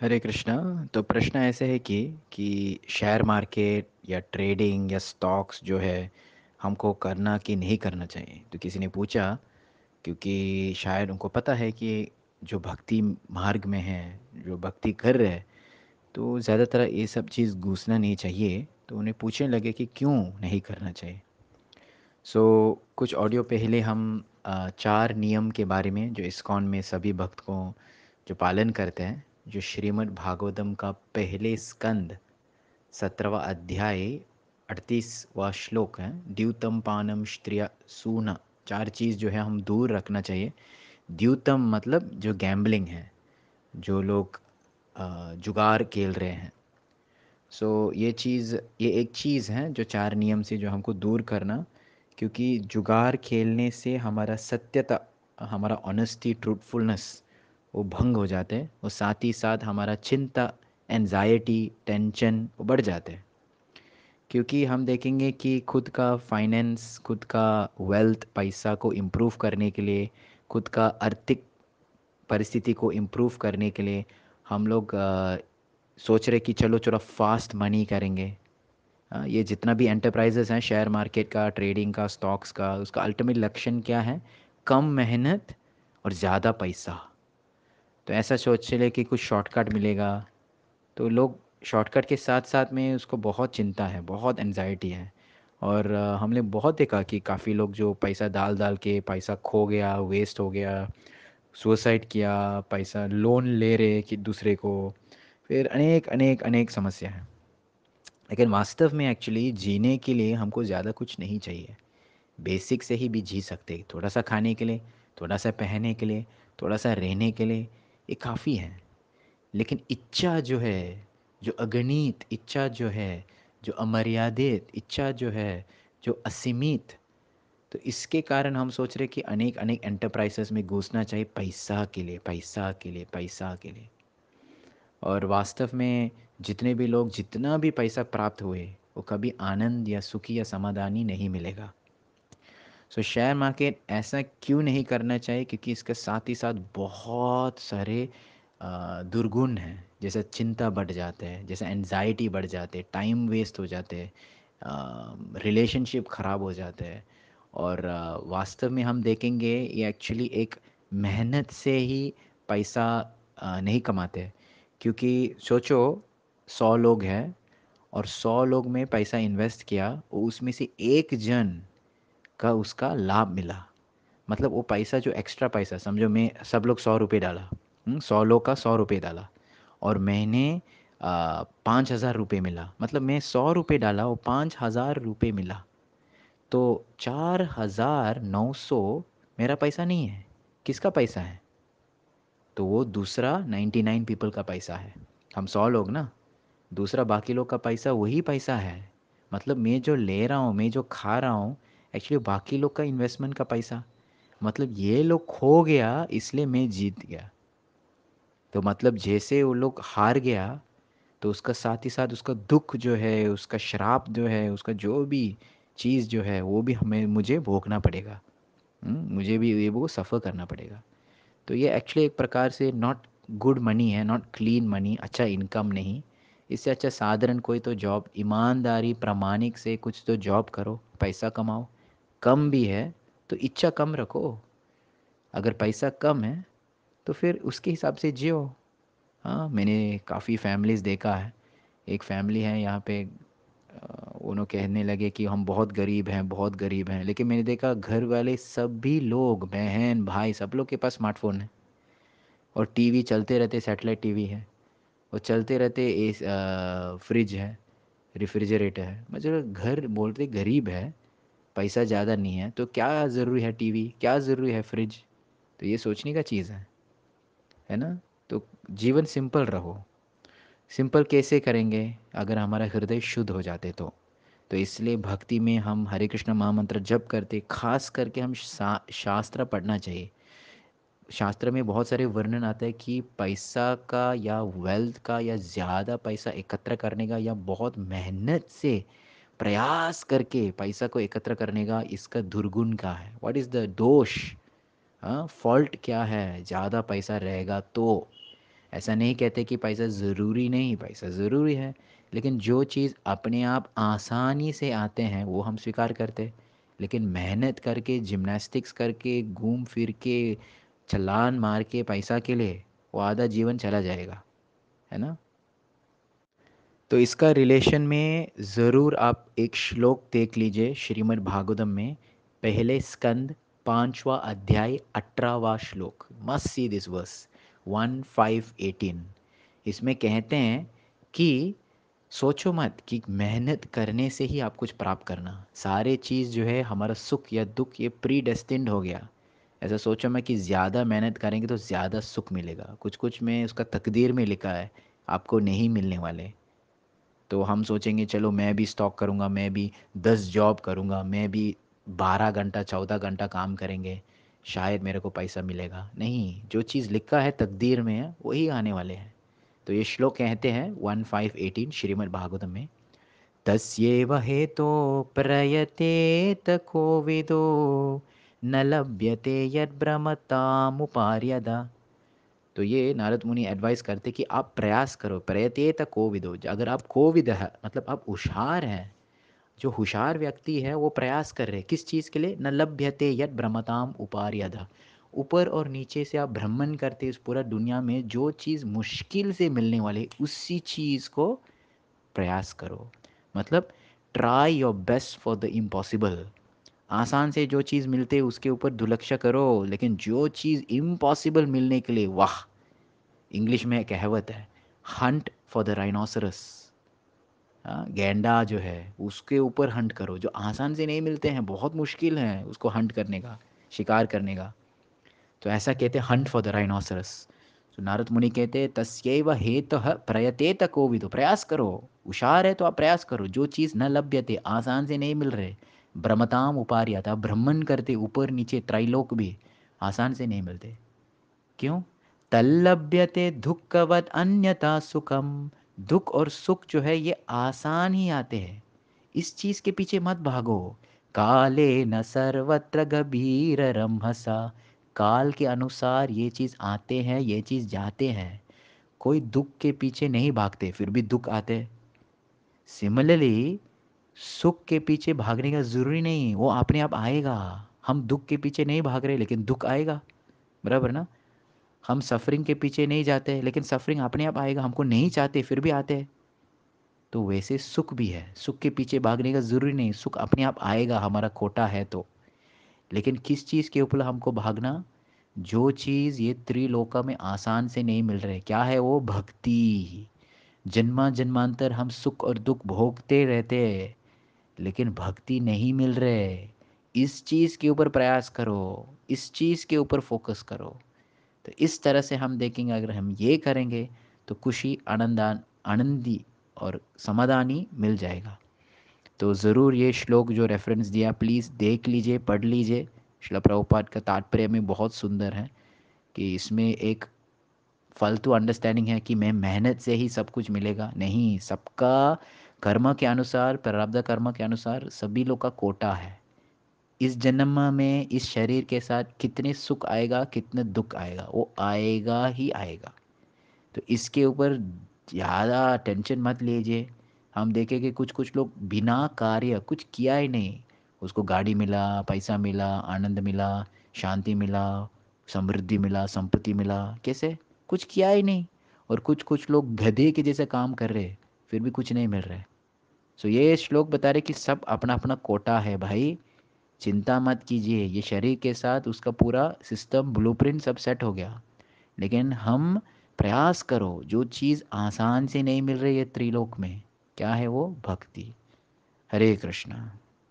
हरे कृष्णा तो प्रश्न ऐसे है कि कि शेयर मार्केट या ट्रेडिंग या स्टॉक्स जो है हमको करना कि नहीं करना चाहिए तो किसी ने पूछा क्योंकि शायद उनको पता है कि जो भक्ति मार्ग में है जो भक्ति कर रहे हैं तो ज़्यादातर ये सब चीज़ घुसना नहीं चाहिए तो उन्हें पूछने लगे कि क्यों नहीं करना चाहिए सो so, कुछ ऑडियो पहले हम चार नियम के बारे में जो इस्कॉन में सभी भक्त को जो पालन करते हैं जो श्रीमद् भागवतम का पहले स्कंद सत्रहवा अध्याय अड़तीसवा श्लोक है द्यूतम पानम स्त्रिया सूना चार चीज़ जो है हम दूर रखना चाहिए द्यूतम मतलब जो गैम्बलिंग है जो लोग जुगार खेल रहे हैं सो so, ये चीज़ ये एक चीज़ है जो चार नियम से जो हमको दूर करना क्योंकि जुगार खेलने से हमारा सत्यता हमारा ऑनेस्टी ट्रूथफुलनेस वो भंग हो जाते हैं और साथ ही साथ हमारा चिंता एनजाइटी टेंशन वो बढ़ जाते हैं क्योंकि हम देखेंगे कि खुद का फाइनेंस खुद का वेल्थ पैसा को इम्प्रूव करने के लिए खुद का आर्थिक परिस्थिति को इम्प्रूव करने के लिए हम लोग आ, सोच रहे कि चलो चलो फास्ट मनी करेंगे आ, ये जितना भी एंटरप्राइजेस हैं शेयर मार्केट का ट्रेडिंग का स्टॉक्स का उसका अल्टीमेट लक्षण क्या है कम मेहनत और ज़्यादा पैसा तो ऐसा सोच चले कि कुछ शॉर्टकट मिलेगा तो लोग शॉर्टकट के साथ साथ में उसको बहुत चिंता है बहुत एनजाइटी है और हमने बहुत देखा कि काफ़ी लोग जो पैसा डाल डाल के पैसा खो गया वेस्ट हो गया सुसाइड किया पैसा लोन ले रहे कि दूसरे को फिर अनेक अनेक अनेक समस्या है लेकिन वास्तव में एक्चुअली जीने के लिए हमको ज़्यादा कुछ नहीं चाहिए बेसिक से ही भी जी सकते थोड़ा सा खाने के लिए थोड़ा सा पहनने के लिए थोड़ा सा रहने के लिए ये काफ़ी हैं लेकिन इच्छा जो है जो अगणित इच्छा जो है जो अमर्यादित इच्छा जो है जो असीमित तो इसके कारण हम सोच रहे कि अनेक अनेक एंटरप्राइजेस में घुसना चाहिए पैसा के लिए पैसा के लिए पैसा के लिए और वास्तव में जितने भी लोग जितना भी पैसा प्राप्त हुए वो कभी आनंद या सुखी या समाधानी नहीं मिलेगा सो शेयर मार्केट ऐसा क्यों नहीं करना चाहिए क्योंकि इसके साथ ही साथ बहुत सारे दुर्गुण हैं जैसे चिंता बढ़ जाते हैं जैसे एनजाइटी बढ़ जाते हैं टाइम वेस्ट हो जाते हैं रिलेशनशिप ख़राब हो जाते हैं और वास्तव में हम देखेंगे ये एक्चुअली एक मेहनत से ही पैसा नहीं कमाते क्योंकि सोचो सौ लोग हैं और सौ लोग में पैसा इन्वेस्ट किया उसमें से एक जन का उसका लाभ मिला मतलब वो पैसा जो एक्स्ट्रा पैसा समझो मैं सब लोग सौ रुपये डाला हम्म, सौ लोग का सौ रुपये डाला और मैंने पाँच हज़ार रुपये मिला मतलब मैं सौ रुपये डाला और पाँच हज़ार रुपये मिला तो चार हज़ार नौ सौ मेरा पैसा नहीं है किसका पैसा है तो वो दूसरा नाइन्टी नाइन पीपल का पैसा है हम सौ लोग ना दूसरा बाकी लोग का पैसा वही पैसा है मतलब मैं जो ले रहा हूँ मैं जो खा रहा हूँ एक्चुअली बाकी लोग का इन्वेस्टमेंट का पैसा मतलब ये लोग खो गया इसलिए मैं जीत गया तो मतलब जैसे वो लोग हार गया तो उसका साथ ही साथ उसका दुख जो है उसका श्राप जो है उसका जो भी चीज़ जो है वो भी हमें मुझे भोगना पड़ेगा हम्म, मुझे भी ये वो सफ़र करना पड़ेगा तो ये एक्चुअली एक प्रकार से नॉट गुड मनी है नॉट क्लीन मनी अच्छा इनकम नहीं इससे अच्छा साधारण कोई तो जॉब ईमानदारी प्रामाणिक से कुछ तो जॉब करो पैसा कमाओ कम भी है तो इच्छा कम रखो अगर पैसा कम है तो फिर उसके हिसाब से जियो हाँ मैंने काफ़ी फैमिलीज़ देखा है एक फैमिली है यहाँ पे उन्होंने कहने लगे कि हम बहुत गरीब हैं बहुत गरीब हैं लेकिन मैंने देखा घर वाले सभी लोग बहन भाई सब लोग के पास स्मार्टफोन है और टीवी चलते रहते सैटेलाइट टीवी है और चलते रहते ए, फ्रिज है रेफ्रिजरेटर है मतलब घर बोलते गरीब है पैसा ज़्यादा नहीं है तो क्या ज़रूरी है टीवी क्या ज़रूरी है फ्रिज तो ये सोचने का चीज़ है है ना तो जीवन सिंपल रहो सिंपल कैसे करेंगे अगर हमारा हृदय शुद्ध हो जाते तो तो इसलिए भक्ति में हम हरे कृष्ण महामंत्र जप करते खास करके हम शा, शास्त्र पढ़ना चाहिए शास्त्र में बहुत सारे वर्णन आते हैं कि पैसा का या वेल्थ का या ज़्यादा पैसा एकत्र करने का या बहुत मेहनत से प्रयास करके पैसा को एकत्र करने का इसका दुर्गुण क्या है वॉट इज़ द दोष फॉल्ट हाँ, क्या है ज़्यादा पैसा रहेगा तो ऐसा नहीं कहते कि पैसा ज़रूरी नहीं पैसा ज़रूरी है लेकिन जो चीज़ अपने आप आसानी से आते हैं वो हम स्वीकार करते लेकिन मेहनत करके जिमनास्टिक्स करके घूम फिर के छलान मार के पैसा के लिए वो आधा जीवन चला जाएगा है ना तो इसका रिलेशन में ज़रूर आप एक श्लोक देख लीजिए श्रीमद् भागवतम में पहले स्कंद पांचवा अध्याय अठारहवा श्लोक must see this verse one five eighteen इसमें कहते हैं कि सोचो मत कि मेहनत करने से ही आप कुछ प्राप्त करना सारे चीज़ जो है हमारा सुख या दुख ये प्री डेस्टिंड हो गया ऐसा सोचो मैं कि ज़्यादा मेहनत करेंगे तो ज़्यादा सुख मिलेगा कुछ कुछ में उसका तकदीर में लिखा है आपको नहीं मिलने वाले तो हम सोचेंगे चलो मैं भी स्टॉक करूँगा मैं भी दस जॉब करूँगा मैं भी बारह घंटा चौदह घंटा काम करेंगे शायद मेरे को पैसा मिलेगा नहीं जो चीज़ लिखा है तकदीर में है वही आने वाले हैं तो ये श्लोक कहते हैं one five eighteen Shrimad Bhagavatam में तस्व तो प्रयते तोविदो न लभ्यते मुपार्यदा तो ये नारद मुनि एडवाइस करते कि आप प्रयास करो कोविद हो अगर आप कोविद है मतलब आप होशार हैं जो होशार व्यक्ति है वो प्रयास कर रहे किस चीज़ के लिए न लभ्यते यद भ्रमताम उपार्यधा ऊपर और नीचे से आप भ्रमण करते इस पूरा दुनिया में जो चीज़ मुश्किल से मिलने वाली उसी चीज़ को प्रयास करो मतलब try your best for the impossible आसान से जो चीज़ मिलते उसके ऊपर धुलक्षा करो लेकिन जो चीज़ इम्पॉसिबल मिलने के लिए वाह इंग्लिश में कहावत है हंट फॉर द राइनोसरस गेंडा जो है उसके ऊपर हंट करो जो आसान से नहीं मिलते हैं बहुत मुश्किल है उसको हंट करने का शिकार करने का तो ऐसा कहते हैं हंट फॉर द राइनोसरस तो नारद मुनि कहते तस्व हेतु तो प्रयते तो प्रयास करो उशार है तो आप प्रयास करो जो चीज़ न लभ्यते आसान से नहीं मिल रहे भ्रमताम उपारी आता भ्रमण करते ऊपर नीचे त्रैलोक भी आसान से नहीं मिलते क्यों तल्लभ्यते दुखवत अन्यथा सुखम दुख और सुख जो है ये आसान ही आते हैं इस चीज़ के पीछे मत भागो काले न सर्वत्र गभीर रमहसा काल के अनुसार ये चीज़ आते हैं ये चीज़ जाते हैं कोई दुख के पीछे नहीं भागते फिर भी दुख आते सिमिलरली सुख के पीछे भागने का ज़रूरी नहीं वो अपने आप आएगा हम दुख के पीछे नहीं भाग रहे लेकिन दुख आएगा बराबर ना हम सफरिंग के पीछे नहीं जाते लेकिन सफरिंग अपने आप आएगा हमको नहीं चाहते फिर भी आते हैं तो वैसे सुख भी है सुख के पीछे भागने का ज़रूरी नहीं सुख अपने आप आएगा हमारा खोटा है तो लेकिन किस चीज़ के ऊपर हमको भागना जो चीज़ ये त्रिलोका में आसान से नहीं मिल रहे क्या है वो भक्ति जन्मा जन्मांतर हम सुख और दुख भोगते रहते हैं लेकिन भक्ति नहीं मिल रहे इस चीज़ के ऊपर प्रयास करो इस चीज़ के ऊपर फोकस करो तो इस तरह से हम देखेंगे अगर हम ये करेंगे तो खुशी आनंदान आनंदी और समाधानी मिल जाएगा तो ज़रूर ये श्लोक जो रेफरेंस दिया प्लीज़ देख लीजिए पढ़ लीजिए श्लोक प्रभुपाद का तात्पर्य में बहुत सुंदर है कि इसमें एक फालतू अंडरस्टैंडिंग है कि मैं मेहनत से ही सब कुछ मिलेगा नहीं सबका कर्म के अनुसार प्रारब्ध कर्म के अनुसार सभी लोग का कोटा है इस जन्म में इस शरीर के साथ कितने सुख आएगा कितने दुख आएगा वो आएगा ही आएगा तो इसके ऊपर ज़्यादा टेंशन मत लीजिए हम देखें कि कुछ कुछ लोग बिना कार्य कुछ किया ही नहीं उसको गाड़ी मिला पैसा मिला आनंद मिला शांति मिला समृद्धि मिला संपत्ति मिला कैसे कुछ किया ही नहीं और कुछ कुछ लोग गधे के जैसे काम कर रहे फिर भी कुछ नहीं मिल रहा है सो ये श्लोक बता रहे कि सब अपना अपना कोटा है भाई चिंता मत कीजिए ये शरीर के साथ उसका पूरा सिस्टम ब्लूप्रिंट सब सेट हो गया लेकिन हम प्रयास करो जो चीज़ आसान से नहीं मिल रही है त्रिलोक में क्या है वो भक्ति हरे कृष्णा